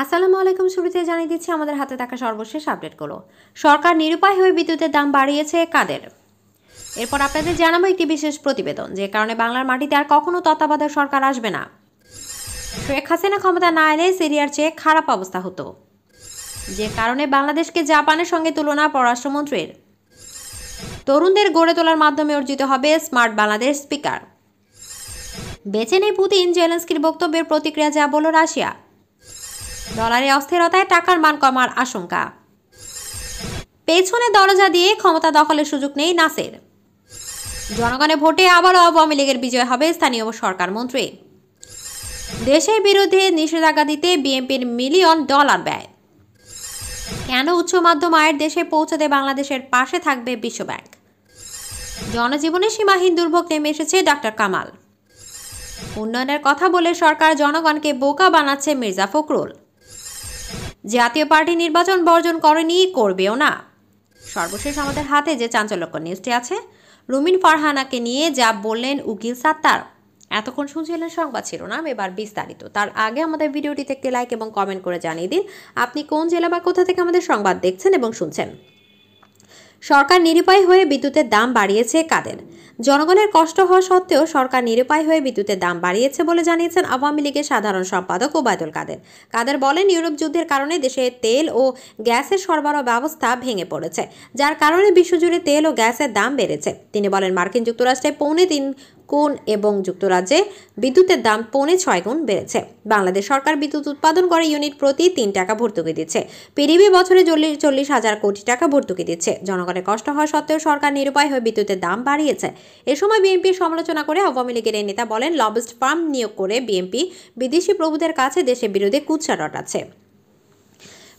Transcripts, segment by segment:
আসসালামু আলাইকুম শুরুতে জানিয়ে দিচ্ছি আমাদের হাতে থাকা সর্বশেষ আপডেটগুলো সরকার নিরুপায় হয়ে বিদ্যুতের দাম বাড়িয়েছে কাদের এরপর আপনাদের জানাবো একটি বিশেষ প্রতিবেদন যে কারণে বাংলার মাটিতে আর কখনো তত্ত্বাবধায়ক সরকার আসবে না শেখ হাসিনা ক্ষমতা না এলে সিরিয়ার চেয়ে খারাপ অবস্থা হতো যে কারণে বাংলাদেশকে জাপানের সঙ্গে তুলনা পররাষ্ট্রমন্ত্রীর তরুণদের গড়ে তোলার মাধ্যমে অর্জিত হবে স্মার্ট বাংলাদেশ স্পিকার বেছে নেই পুতিন জেলেন্সকির বক্তব্যের প্রতিক্রিয়া যা বলল রাশিয়া ডলারের অস্থিরতায় টাকার মান কমার আশঙ্কা পেছনে দরজা দিয়ে ক্ষমতা দখলের সুযোগ নেই নাসের জনগণের ভোটে আবারও আওয়ামী লীগের বিজয় হবে স্থানীয় সরকার মন্ত্রী দেশের বিরুদ্ধে নিষেধাজ্ঞা দিতে বিএনপির মিলিয়ন ডলার ব্যয় কেন উচ্চ মাধ্যম আয়ের দেশে পৌঁছাতে বাংলাদেশের পাশে থাকবে বিশ্বব্যাংক জনজীবনে সীমাহীন দুর্ভোগ নেমে এসেছে ডক্টর কামাল উন্নয়নের কথা বলে সরকার জনগণকে বোকা বানাচ্ছে মির্জা ফখরুল জাতীয় পার্টি নির্বাচন বর্জন করেনি করবেও না সর্বশেষ আমাদের হাতে যে চাঞ্চল্যকর নিউজটি আছে রুমিন ফারহানাকে নিয়ে যা বললেন উকিল সাত্তার এতক্ষণ শুনছিলেন সংবাদ শিরোনাম এবার বিস্তারিত তার আগে আমাদের ভিডিওটিতে একটি লাইক এবং কমেন্ট করে জানিয়ে দিন আপনি কোন জেলা বা কোথা থেকে আমাদের সংবাদ দেখছেন এবং শুনছেন সরকার নিরুপায় হয়ে বিদ্যুতের দাম বাড়িয়েছে কাদের জনগণের কষ্ট হওয়া সত্ত্বেও সরকার নিরুপায় হয়ে বিদ্যুতের দাম বাড়িয়েছে বলে জানিয়েছেন আওয়ামী লীগের সাধারণ সম্পাদক ওবায়দুল কাদের কাদের বলেন ইউরোপ যুদ্ধের কারণে দেশে তেল ও গ্যাসের সরবরাহ ব্যবস্থা ভেঙে পড়েছে যার কারণে বিশ্বজুড়ে তেল ও গ্যাসের দাম বেড়েছে তিনি বলেন মার্কিন যুক্তরাষ্ট্রে পৌনে তিন গুণ এবং যুক্তরাজ্যে বিদ্যুতের দাম পৌনে ছয় গুণ বেড়েছে বাংলাদেশ সরকার বিদ্যুৎ উৎপাদন করে ইউনিট প্রতি তিন টাকা ভর্তুকি দিচ্ছে পিডিবি বছরে চল্লিশ চল্লিশ হাজার কোটি টাকা ভর্তুকি দিচ্ছে জনগণের কষ্ট হওয়া সত্ত্বেও সরকার নিরুপায় হয়ে বিদ্যুতের দাম বাড়িয়েছে এ সময় বিএনপির সমালোচনা করে আওয়ামী লীগের এই নেতা বলেন লবিস্ট ফার্ম নিয়োগ করে বিএনপি বিদেশি প্রভুদের কাছে দেশের বিরুদ্ধে কুৎসা রটাচ্ছে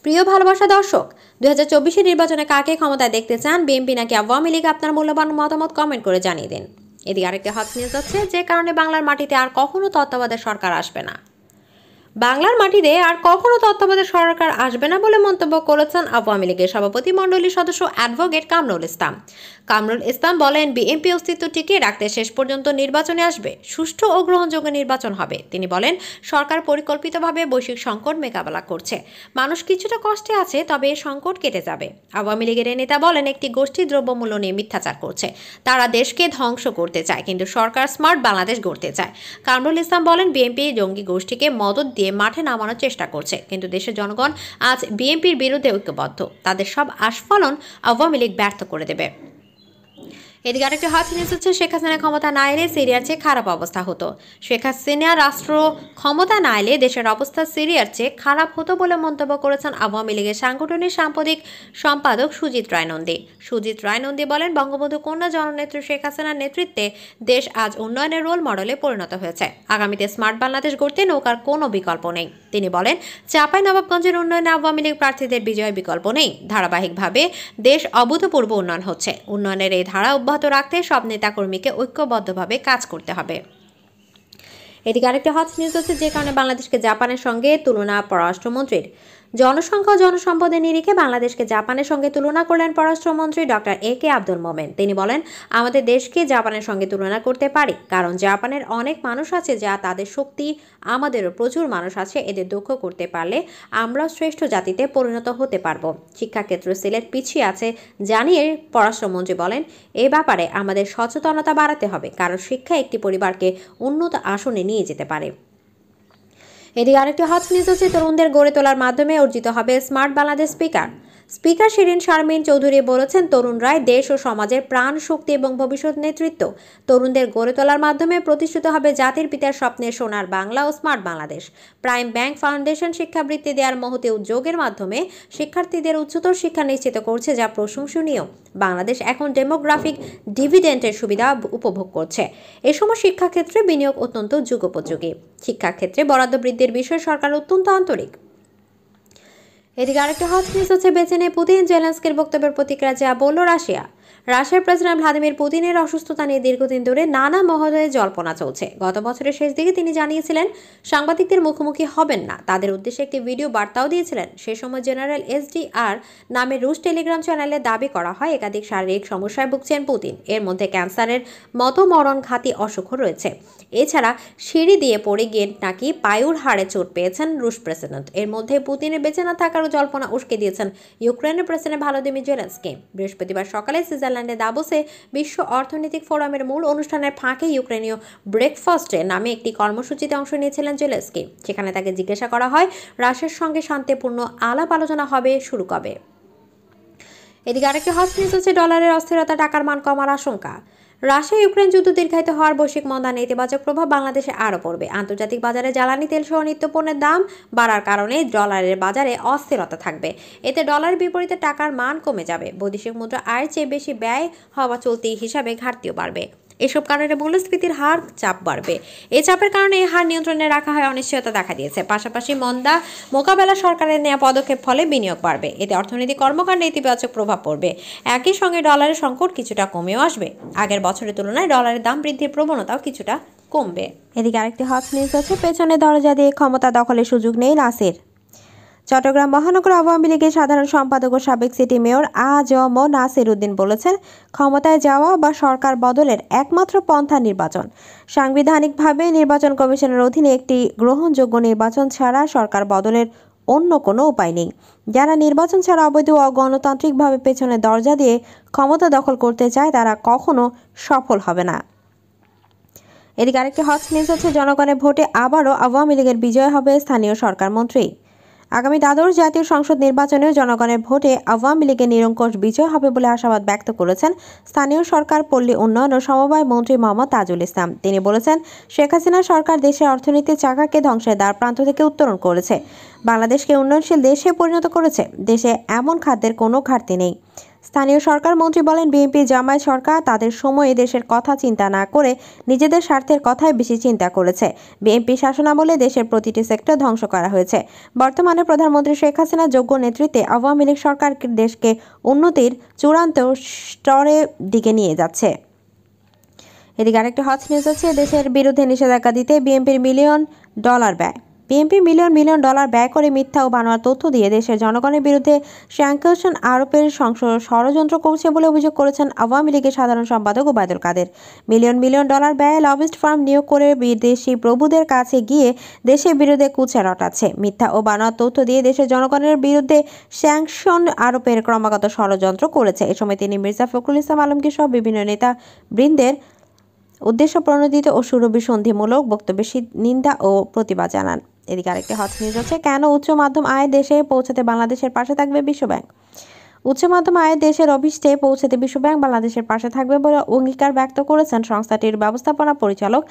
প্রিয় ভালোবাসা দর্শক দু হাজার নির্বাচনে কাকে ক্ষমতায় দেখতে চান বিএনপি নাকি আওয়ামী লীগ আপনার মূল্যবান মতামত কমেন্ট করে জানিয়ে দিন এদিকে আরেকটি হাত নিয়ে যাচ্ছে যে কারণে বাংলার মাটিতে আর কখনো তত্ত্বাবধায়ক সরকার আসবে না বাংলার মাটিতে আর কখনো তত্ত্বাবধায়ক সরকার আসবে না বলে মন্তব্য করেছেন আওয়ামী লীগের সভাপতি মণ্ডলীর সদস্য অ্যাডভোকেট কামরুল ইসলাম কামরুল ইসলাম বলেন বিএনপি অস্তিত্ব টিকিয়ে রাখতে শেষ পর্যন্ত নির্বাচনে আসবে সুষ্ঠু ও গ্রহণযোগ্য নির্বাচন হবে তিনি বলেন সরকার পরিকল্পিতভাবে বৈশ্বিক সংকট মোকাবেলা করছে মানুষ কিছুটা কষ্টে আছে তবে এ সংকট কেটে যাবে আওয়ামী লীগের নেতা বলেন একটি গোষ্ঠী দ্রব্যমূল্য নিয়ে মিথ্যাচার করছে তারা দেশকে ধ্বংস করতে চায় কিন্তু সরকার স্মার্ট বাংলাদেশ গড়তে চায় কামরুল ইসলাম বলেন বিএনপি জঙ্গি গোষ্ঠীকে মদত দিয়ে দিয়ে মাঠে নামানোর চেষ্টা করছে কিন্তু দেশের জনগণ আজ বিএনপির বিরুদ্ধে ঐক্যবদ্ধ তাদের সব আস্ফলন আওয়ামী লীগ ব্যর্থ করে দেবে এদিকে আরেকটি হট নিউজ হচ্ছে শেখ হাসিনা ক্ষমতা না এলে সিরিয়ার চেয়ে খারাপ অবস্থা হতো শেখ হাসিনা রাষ্ট্র ক্ষমতা না এলে দেশের অবস্থা সিরিয়ার চেয়ে খারাপ হতো বলে মন্তব্য করেছেন আওয়ামী লীগের সাংগঠনিক সাম্প্রতিক সম্পাদক সুজিত রায়নন্দী সুজিত রায়নন্দী বলেন বঙ্গবন্ধু কন্যা জননেত্রী শেখ হাসিনার নেতৃত্বে দেশ আজ উন্নয়নের রোল মডেলে পরিণত হয়েছে আগামীতে স্মার্ট বাংলাদেশ গড়তে নৌকার কোনো বিকল্প নেই তিনি বলেন চাপাই নবাবগঞ্জের উন্নয়নে আওয়ামী লীগ প্রার্থীদের বিজয়ের বিকল্প নেই ধারাবাহিকভাবে দেশ অভূতপূর্ব উন্নয়ন হচ্ছে উন্নয়নের এই ধারা অব্যাহত অব্যাহত রাখতে সব নেতাকর্মীকে ঐক্যবদ্ধভাবে কাজ করতে হবে এদিকে আরেকটি হট নিউজ হচ্ছে যে কারণে বাংলাদেশকে জাপানের সঙ্গে তুলনা পররাষ্ট্রমন্ত্রীর জনসংখ্যা ও জনসম্পদের নিরিখে বাংলাদেশকে জাপানের সঙ্গে তুলনা করলেন পররাষ্ট্রমন্ত্রী ডক্টর এ কে আব্দুল মোমেন তিনি বলেন আমাদের দেশকে জাপানের সঙ্গে তুলনা করতে পারি কারণ জাপানের অনেক মানুষ আছে যা তাদের শক্তি আমাদেরও প্রচুর মানুষ আছে এদের দক্ষ করতে পারলে আমরা শ্রেষ্ঠ জাতিতে পরিণত হতে পারব শিক্ষাক্ষেত্র সিলেট পিছিয়ে আছে জানিয়ে পররাষ্ট্রমন্ত্রী বলেন এ ব্যাপারে আমাদের সচেতনতা বাড়াতে হবে কারণ শিক্ষা একটি পরিবারকে উন্নত আসনে নিয়ে যেতে পারে এদিকে আরেকটি হট নিউজ হচ্ছে তরুণদের গড়ে তোলার মাধ্যমে অর্জিত হবে smart Bangladesh speaker speaker Shirin Sharmin Chowdhury বলেছেন তরুণ রায় দেশ ও সমাজের প্রাণ শক্তি এবং ভবিষ্যৎ নেতৃত্ব তরুণদের গড়ে তোলার মাধ্যমে প্রতিষ্ঠিত হবে জাতির পিতার স্বপ্নে সোনার বাংলা ও স্মার্ট বাংলাদেশ প্রাইম ব্যাংক ফাউন্ডেশন শিক্ষাবৃত্তি দেওয়ার মহতে উদ্যোগের মাধ্যমে শিক্ষার্থীদের উচ্চতর শিক্ষা নিশ্চিত করছে যা প্রশংসনীয় বাংলাদেশ এখন ডেমোগ্রাফিক ডিভিডেন্টের সুবিধা উপভোগ করছে এ সময় শিক্ষাক্ষেত্রে বিনিয়োগ অত্যন্ত যুগোপযোগী শিক্ষাক্ষেত্রে বরাদ্দ বৃদ্ধির বিষয়ে সরকার অত্যন্ত আন্তরিক এদিকে আরেকটা হট নিউজ হচ্ছে বেছে নেয় পুতিন জেলেন্সকের বক্তব্যের প্রতিক্রিয়া যা বলল রাশিয়া রাশিয়ার প্রেসিডেন্ট ভ্লাদিমির পুতিনের অসুস্থতা নিয়ে দীর্ঘদিন ধরে নানা মহলে জল্পনা চলছে গত বছরের শেষ দিকে তিনি জানিয়েছিলেন সাংবাদিকদের মুখোমুখি হবেন না তাদের উদ্দেশ্যে একটি ভিডিও বার্তাও দিয়েছিলেন সে সময় জেনারেল এসডিআর নামে রুশ টেলিগ্রাম চ্যানেলে দাবি করা হয় একাধিক শারীরিক সমস্যায় ভুগছেন পুতিন এর মধ্যে ক্যান্সারের মতো মরণঘাতী অসুখও রয়েছে এছাড়া সিঁড়ি দিয়ে পড়ে গিয়ে নাকি পায়ুর হাড়ে চোট পেয়েছেন রুশ প্রেসিডেন্ট এর মধ্যে পুতিনের বেঁচে না থাকারও জল্পনা উস্কে দিয়েছেন ইউক্রেনের প্রেসিডেন্ট ভালোদিমি জেলেন্সকে বৃহস্পতিবার সকালে সিজার সুইজারল্যান্ডে দাবোসে বিশ্ব অর্থনৈতিক ফোরামের মূল অনুষ্ঠানের ফাঁকে ইউক্রেনীয় ব্রেকফাস্টে নামে একটি কর্মসূচিতে অংশ নিয়েছিলেন জেলেস্কি সেখানে তাকে জিজ্ঞাসা করা হয় রাশিয়ার সঙ্গে শান্তিপূর্ণ আলাপ আলোচনা হবে শুরু কবে এদিকে আরেকটি হট নিউজ হচ্ছে ডলারের অস্থিরতা টাকার মান কমার আশঙ্কা রাশিয়া ইউক্রেন যুদ্ধ দীর্ঘায়িত হওয়ার বৈশ্বিক মন্দা নেতিবাচক প্রভাব বাংলাদেশে আরও পড়বে আন্তর্জাতিক বাজারে জ্বালানি তেল সহ নিত্যপণ্যের দাম বাড়ার কারণে ডলারের বাজারে অস্থিরতা থাকবে এতে ডলার বিপরীতে টাকার মান কমে যাবে বৈদেশিক মুদ্রা আয়ের চেয়ে বেশি ব্যয় হওয়া চলতি হিসাবে ঘাটতিও বাড়বে এসব কারণে মূল্যস্ফীতির হার চাপ বাড়বে এই চাপের কারণে এই হার নিয়ন্ত্রণে রাখা হয় অনিশ্চয়তা দেখা দিয়েছে পাশাপাশি মন্দা মোকাবেলা সরকারের নেওয়া পদক্ষেপ ফলে বিনিয়োগ বাড়বে এতে অর্থনৈতিক কর্মকাণ্ডে ইতিবাচক প্রভাব পড়বে একই সঙ্গে ডলারের সংকট কিছুটা কমেও আসবে আগের বছরের তুলনায় ডলারের দাম বৃদ্ধির প্রবণতাও কিছুটা কমবে এদিকে আরেকটি হট নিউজ আছে পেছনে দরজা দিয়ে ক্ষমতা দখলের সুযোগ নেই নাসির চট্টগ্রাম মহানগর আওয়ামী লীগের সাধারণ সম্পাদক ও সাবেক সিটি মেয়র আ জ ম নাসির উদ্দিন বলেছেন ক্ষমতায় যাওয়া বা সরকার বদলের একমাত্র পন্থা নির্বাচন সাংবিধানিকভাবে নির্বাচন কমিশনের অধীনে একটি গ্রহণযোগ্য নির্বাচন ছাড়া সরকার বদলের অন্য কোনো উপায় নেই যারা নির্বাচন ছাড়া অবৈধ ও গণতান্ত্রিকভাবে পেছনে দরজা দিয়ে ক্ষমতা দখল করতে চায় তারা কখনো সফল হবে না এদিকে আরেকটি হট নিউজ হচ্ছে জনগণের ভোটে আবারও আওয়ামী লীগের বিজয় হবে স্থানীয় সরকার মন্ত্রী আগামী দ্বাদশ জাতীয় সংসদ নির্বাচনে জনগণের ভোটে আওয়ামী লীগের নিরঙ্কশ বিজয় হবে বলে আশাবাদ ব্যক্ত করেছেন স্থানীয় সরকার পল্লী উন্নয়ন ও সমবায় মন্ত্রী মোহাম্মদ তাজুল ইসলাম তিনি বলেছেন শেখ হাসিনা সরকার দেশের অর্থনীতির চাকাকে ধ্বংসের দ্বার প্রান্ত থেকে উত্তরণ করেছে বাংলাদেশকে উন্নয়নশীল দেশে পরিণত করেছে দেশে এমন খাদ্যের কোনো ঘাটতি নেই স্থানীয় সরকার মন্ত্রী বলেন বিএনপি জামায়াত সরকার তাদের সময়ে দেশের কথা চিন্তা না করে নিজেদের স্বার্থের কথাই বেশি চিন্তা করেছে বিএনপি শাসনামলে দেশের প্রতিটি সেক্টর ধ্বংস করা হয়েছে বর্তমানে প্রধানমন্ত্রী শেখ হাসিনা যোগ্য নেতৃত্বে আওয়ামী লীগ সরকার দেশকে উন্নতির চূড়ান্ত স্তরে দিকে নিয়ে যাচ্ছে এদিকে আরেকটা হট নিউজ আছে দেশের বিরুদ্ধে নিষেধাজ্ঞা দিতে বিএনপির মিলিয়ন ডলার ব্যয় বিএনপি মিলিয়ন মিলিয়ন ডলার ব্যয় করে মিথ্যা ও বানোয়ার তথ্য দিয়ে দেশের জনগণের বিরুদ্ধে স্যাংকশন আরোপের সংসদ ষড়যন্ত্র করছে বলে অভিযোগ করেছেন আওয়ামী লীগের সাধারণ সম্পাদক Obaidul Quader million million dollar ব্যয়ে লবিস্ট ফার্ম নিয়োগ করে বিদেশি প্রভুদের কাছে গিয়ে দেশের বিরুদ্ধে কুচা রটাচ্ছে মিথ্যা ও বানোয়ার তথ্য দিয়ে দেশের জনগণের বিরুদ্ধে স্যাংশন আরোপের ক্রমাগত ষড়যন্ত্র করেছে এ সময় তিনি মির্জা ফখরুল ইসলাম আলমকে সহ বিভিন্ন নেতা বৃন্দের উদ্দেশ্য প্রণোদিত ও সুরভি সন্ধিমূলক বক্তব্যে নিন্দা ও প্রতিবাদ জানান এদিকে আরেকটি হট নিউজ হচ্ছে কেন উচ্চ মাধ্যম আয় দেশে পৌঁছাতে বাংলাদেশের পাশে থাকবে বিশ্বব্যাংক উচ্চ মাধ্যম আয় দেশের অভিষ্টে পৌঁছাতে বিশ্বব্যাংক বাংলাদেশের পাশে থাকবে বলে অঙ্গীকার ব্যক্ত করেছেন সংস্থাটির ব্যবস্থাপনা পরিচালক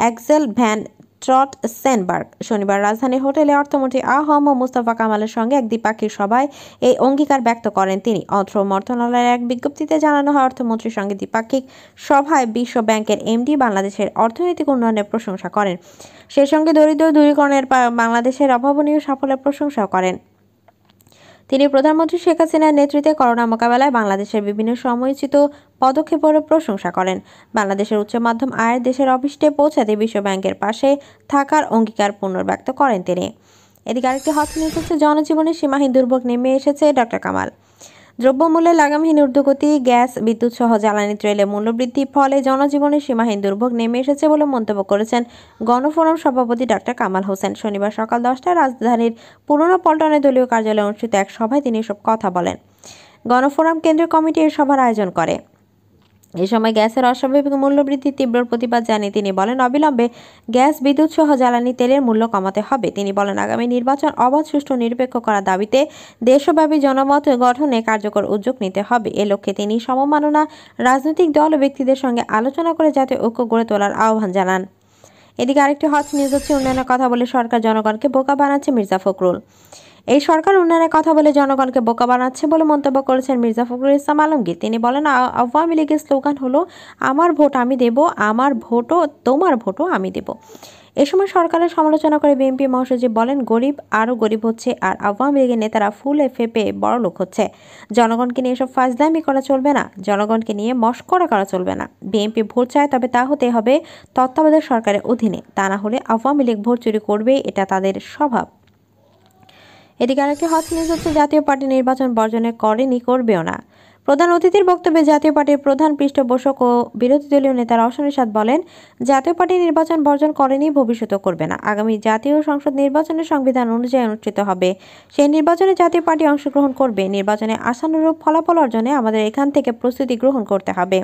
অ্যাক্সেল ভ্যান ট্রট সেনবার্গ শনিবার রাজধানীর হোটেলে অর্থমন্ত্রী আহম ও মুস্তাফা কামালের সঙ্গে এক দ্বিপাক্ষিক সভায় এই অঙ্গীকার ব্যক্ত করেন তিনি অর্থ মন্ত্রণালয়ের এক বিজ্ঞপ্তিতে জানানো হয় অর্থমন্ত্রীর সঙ্গে দ্বিপাক্ষিক সভায় বিশ্ব ব্যাংকের এমডি বাংলাদেশের অর্থনৈতিক উন্নয়নের প্রশংসা করেন সেই সঙ্গে দরিদ্র দূরীকরণের বাংলাদেশের অভাবনীয় সাফল্যের প্রশংসাও করেন তিনি প্রধানমন্ত্রী শেখ হাসিনার নেতৃত্বে করোনা মোকাবেলায় বাংলাদেশের বিভিন্ন সময়োচিত পদক্ষেপের প্রশংসা করেন বাংলাদেশের উচ্চ মাধ্যম আয়ের দেশের অফিসে পৌঁছাতে বিশ্বব্যাংকের পাশে থাকার অঙ্গীকার পুনর্ব্যক্ত করেন তিনি এদিকে আরেকটি হট নিউজ হচ্ছে জনজীবনে সীমাহীন দুর্ভোগ নেমে এসেছে ডক্টর কামাল দ্রব্যমূল্যে লাগামহীন ঊর্ধ্বগতি গ্যাস বিদ্যুৎ সহ জ্বালানি তেলের মূল্যবৃদ্ধির ফলে জনজীবনের সীমাহীন দুর্ভোগ নেমে এসেছে বলে মন্তব্য করেছেন গণফোরাম সভাপতি ডাক্তার কামাল হোসেন শনিবার সকাল দশটায় রাজধানীর পুরনো পল্টনে দলীয় কার্যালয়ে অনুষ্ঠিত এক সভায় তিনি এসব কথা বলেন গণফোরাম কেন্দ্রীয় কমিটি এর সভার আয়োজন করে এ সময় গ্যাসের অস্বাভাবিক মূল্যবৃদ্ধির তীব্র প্রতিবাদ জানিয়ে তিনি বলেন অবিলম্বে গ্যাস বিদ্যুৎ সহ জ্বালানি তেলের মূল্য কমাতে হবে তিনি বলেন আগামী নির্বাচন অবাধ সুষ্ঠু নিরপেক্ষ করার দাবিতে দেশব্যাপী জনমত গঠনে কার্যকর উদ্যোগ নিতে হবে এ লক্ষ্যে তিনি সমমাননা রাজনৈতিক দল ও ব্যক্তিদের সঙ্গে আলোচনা করে জাতীয় ঐক্য গড়ে তোলার আহ্বান জানান এদিকে আরেকটি হট নিউজ হচ্ছে উন্নয়নের কথা বলে সরকার জনগণকে বোকা বানাচ্ছে মির্জা ফখরুল এই সরকার উন্নয়নে কথা বলে জনগণকে বোকা বানাচ্ছে বলে মন্তব্য করেছেন মির্জা ফখরুল ইসলাম আলমগীর তিনি বলেন আওয়ামী লীগের স্লোগান হলো আমার ভোট আমি দেব আমার ভোটও তোমার ভোটও আমি দেব এ সময় সরকারের সমালোচনা করে বিএনপি মহাসচিব বলেন গরিব আরও গরিব হচ্ছে আর আওয়ামী লীগের নেতারা ফুলে ফেপে বড় লোক হচ্ছে জনগণকে নিয়ে এসব ফাজদামি করা চলবে না জনগণকে নিয়ে মস্করা করা চলবে না বিএনপি ভোট চায় তবে তা হতে হবে তত্ত্বাবধায়ক সরকারের অধীনে তা না হলে আওয়ামী লীগ ভোট চুরি করবে এটা তাদের স্বভাব এদিকে আরেকটি হট নিউজ হচ্ছে জাতীয় পার্টি নির্বাচন বর্জনে করেনি করবেও না প্রধান অতিথির বক্তব্যে জাতীয় পার্টির প্রধান পৃষ্ঠপোষক ও বিরোধী দলীয় নেতারা অসনিষাদ বলেন জাতীয় পার্টি নির্বাচন বর্জন করেনি ভবিষ্যতে করবে না আগামী জাতীয় সংসদ নির্বাচনের সংবিধান অনুযায়ী অনুষ্ঠিত হবে সেই নির্বাচনে জাতীয় পার্টি অংশগ্রহণ করবে নির্বাচনে আশানুরূপ ফলাফল অর্জনে আমাদের এখান থেকে প্রস্তুতি গ্রহণ করতে হবে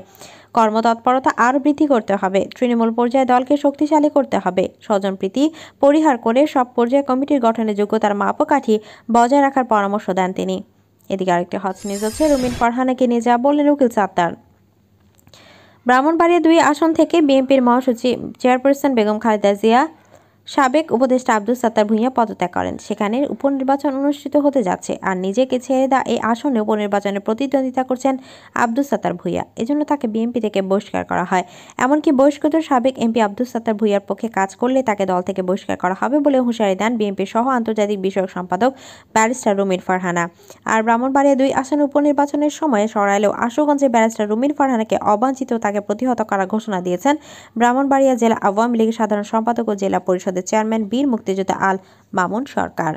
কর্মতৎপরতা আরও বৃদ্ধি করতে হবে তৃণমূল পর্যায়ে দলকে শক্তিশালী করতে হবে স্বজনপ্রীতি পরিহার করে সব পর্যায়ে কমিটির গঠনের যোগ্যতার মাপকাঠি বজায় রাখার পরামর্শ দেন তিনি এদিকে আরেকটি হট নিউজ আছে রুমিন ফারহানাকে নিয়ে যা বললেন উকিল সাত্তার ব্রাহ্মণবাড়িয়া দুই আসন থেকে বিএনপির মহাসচিব চেয়ারপারসন বেগম খালেদা জিয়া সাবেক উপদেষ্টা আব্দুল সাত্তার ভূঁইয়া পদত্যাগ করেন সেখানে উপনির্বাচন অনুষ্ঠিত হতে যাচ্ছে আর নিজেকে ছেড়ে দেওয়া এই আসনে উপনির্বাচনে প্রতিদ্বন্দ্বিতা করছেন আব্দুল সাত্তার ভূঁইয়া এজন্য তাকে বিএনপি থেকে বহিষ্কার করা হয় এমনকি বহিষ্কৃত সাবেক এমপি আব্দুল সাত্তার ভূঁইয়ার পক্ষে কাজ করলে তাকে দল থেকে বহিষ্কার করা হবে বলে হুঁশিয়ারি দেন বিএনপির সহ আন্তর্জাতিক বিষয়ক সম্পাদক ব্যারিস্টার রুমির ফারহানা আর ব্রাহ্মণবাড়িয়া দুই আসন উপনির্বাচনের সময় সরাইলেও আশুগঞ্জে ব্যারিস্টার রুমির ফারহানাকে অবাঞ্ছিত তাকে প্রতিহত করার ঘোষণা দিয়েছেন ব্রাহ্মণবাড়িয়া জেলা আওয়ামী লীগের সাধারণ সম্পাদক ও জেলা পরিষদ পরিষদের চেয়ারম্যান বীর মুক্তিযোদ্ধা আল মামুন সরকার